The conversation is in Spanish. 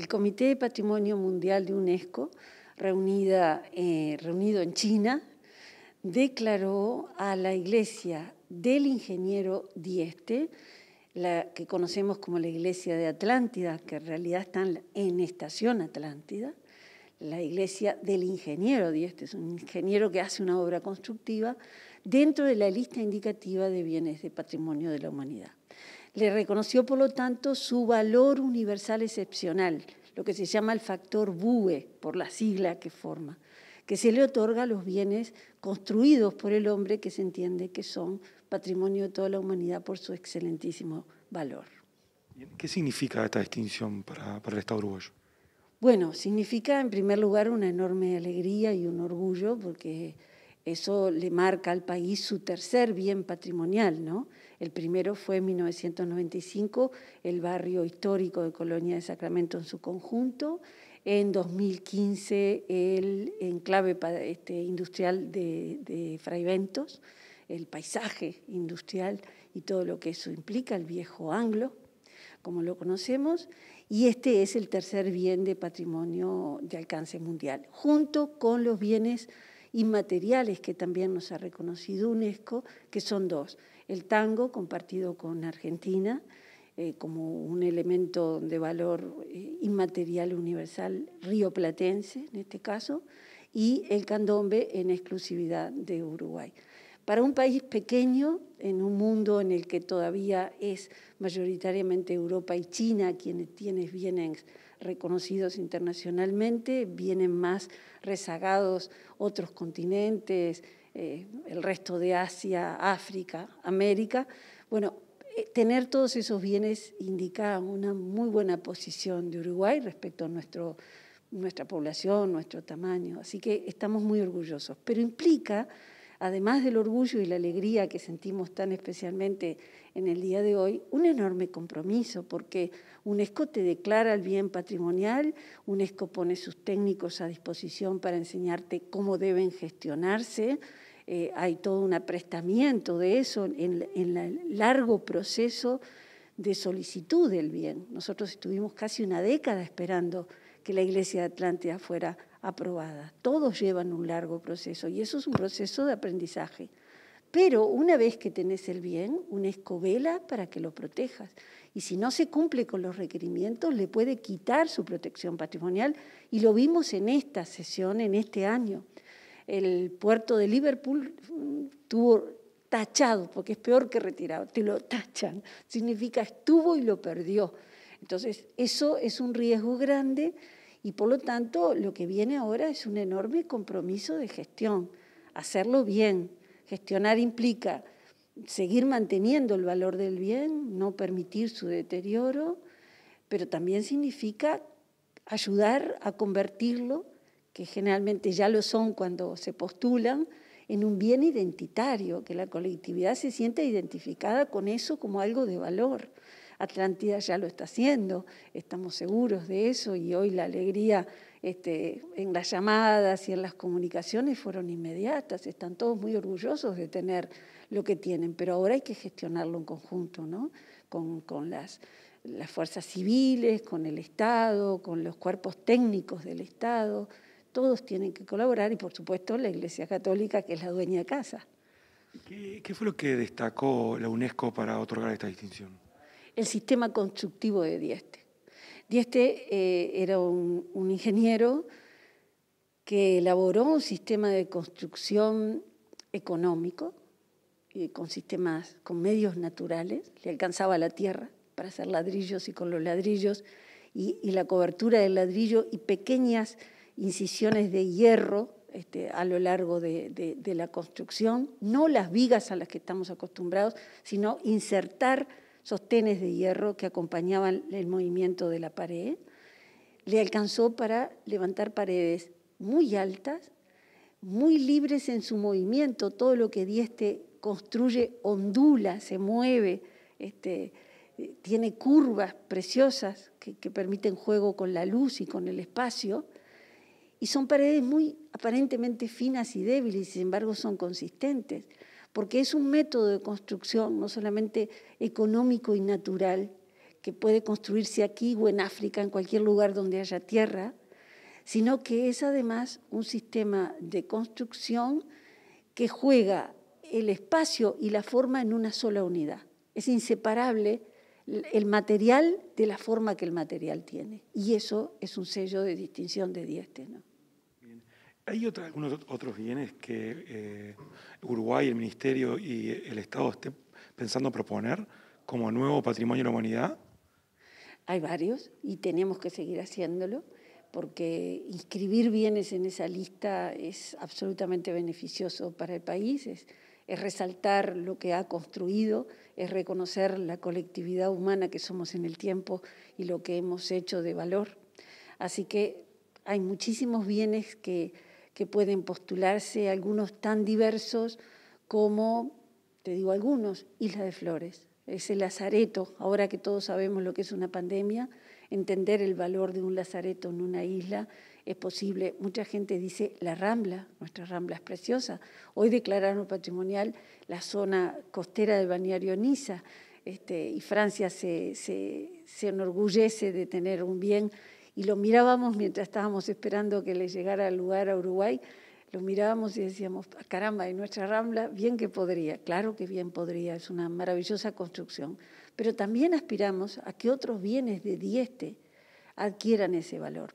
el Comité de Patrimonio Mundial de UNESCO, reunida, eh, reunido en China, declaró a la iglesia del ingeniero Dieste, la que conocemos como la iglesia de Atlántida, que en realidad está en Estación Atlántida, la iglesia del ingeniero Dieste, es un ingeniero que hace una obra constructiva, dentro de la lista indicativa de bienes de patrimonio de la humanidad. Le reconoció, por lo tanto, su valor universal excepcional, lo que se llama el factor BUE, por la sigla que forma, que se le otorga a los bienes construidos por el hombre que se entiende que son patrimonio de toda la humanidad por su excelentísimo valor. ¿Qué significa esta distinción para, para el Estado uruguayo? Bueno, significa en primer lugar una enorme alegría y un orgullo, porque eso le marca al país su tercer bien patrimonial, ¿no? El primero fue en 1995, el barrio histórico de Colonia de Sacramento en su conjunto. En 2015, el enclave este, industrial de, de Fraiventos, el paisaje industrial y todo lo que eso implica, el viejo anglo, como lo conocemos. Y este es el tercer bien de patrimonio de alcance mundial, junto con los bienes inmateriales que también nos ha reconocido UNESCO, que son dos, el tango compartido con Argentina eh, como un elemento de valor eh, inmaterial universal rioplatense en este caso, y el candombe en exclusividad de Uruguay. Para un país pequeño, en un mundo en el que todavía es mayoritariamente Europa y China quienes tienen bienes reconocidos internacionalmente, vienen más rezagados otros continentes, eh, el resto de Asia, África, América. Bueno, eh, tener todos esos bienes indica una muy buena posición de Uruguay respecto a nuestro, nuestra población, nuestro tamaño. Así que estamos muy orgullosos. Pero implica además del orgullo y la alegría que sentimos tan especialmente en el día de hoy, un enorme compromiso, porque UNESCO te declara el bien patrimonial, UNESCO pone sus técnicos a disposición para enseñarte cómo deben gestionarse, eh, hay todo un aprestamiento de eso en, en el largo proceso de solicitud del bien. Nosotros estuvimos casi una década esperando que la Iglesia de Atlántida fuera aprobada. Todos llevan un largo proceso y eso es un proceso de aprendizaje. Pero una vez que tenés el bien, una escobela para que lo protejas. Y si no se cumple con los requerimientos, le puede quitar su protección patrimonial. Y lo vimos en esta sesión, en este año. El puerto de Liverpool mm, tuvo tachado, porque es peor que retirado, te lo tachan. Significa estuvo y lo perdió. Entonces, eso es un riesgo grande y por lo tanto, lo que viene ahora es un enorme compromiso de gestión, hacerlo bien. Gestionar implica seguir manteniendo el valor del bien, no permitir su deterioro, pero también significa ayudar a convertirlo, que generalmente ya lo son cuando se postulan, en un bien identitario, que la colectividad se sienta identificada con eso como algo de valor. Atlántida ya lo está haciendo, estamos seguros de eso y hoy la alegría este, en las llamadas y en las comunicaciones fueron inmediatas, están todos muy orgullosos de tener lo que tienen, pero ahora hay que gestionarlo en conjunto, ¿no? con, las, fuerzas civiles, con el Estado, con los cuerpos técnicos del Estado, todos tienen que colaborar y por supuesto la Iglesia Católica que es la dueña de casa. qué fue lo que destacó la UNESCO para otorgar esta distinción? el sistema constructivo de Dieste. Dieste eh, era un, ingeniero que elaboró un sistema de construcción económico eh, con sistemas, con medios naturales, le alcanzaba la tierra para hacer ladrillos y con los ladrillos y, la cobertura del ladrillo y pequeñas incisiones de hierro este, a lo largo de la construcción, no las vigas a las que estamos acostumbrados, sino insertar sostenes de hierro que acompañaban el movimiento de la pared, le alcanzó para levantar paredes muy altas, muy libres en su movimiento, todo lo que Dieste construye ondula, se mueve, este, tiene curvas preciosas que permiten juego con la luz y con el espacio, y son paredes muy aparentemente finas y débiles, sin embargo son consistentes porque es un método de construcción no solamente económico y natural, que puede construirse aquí o en África, en cualquier lugar donde haya tierra, sino que es además un sistema de construcción que juega el espacio y la forma en una sola unidad. Es inseparable el material de la forma que el material tiene. Y eso es un sello de distinción de diesteno. ¿no? Hay algunos otros bienes que eh, Uruguay, el Ministerio y el Estado estén pensando proponer como nuevo patrimonio de la humanidad. Hay varios y tenemos que seguir haciéndolo porque inscribir bienes en esa lista es absolutamente beneficioso para el país, es, es, resaltar lo que ha construido, es reconocer la colectividad humana que somos en el tiempo y lo que hemos hecho de valor. Así que hay muchísimos bienes que que pueden postularse, algunos tan diversos como, te digo algunos, Isla de Flores. Ese lazareto, ahora que todos sabemos lo que es una pandemia, entender el valor de un lazareto en una isla es posible. Mucha gente dice la Rambla, nuestra Rambla es preciosa. Hoy declararon patrimonial la zona costera del balneario Niza este, y Francia se, se enorgullece de tener un bien y lo mirábamos mientras estábamos esperando que le llegara el lugar a Uruguay, lo mirábamos y decíamos, ah, caramba, y nuestra Rambla, bien que podría, claro que bien podría, es una maravillosa construcción, pero también aspiramos a que otros bienes de Dieste adquieran ese valor.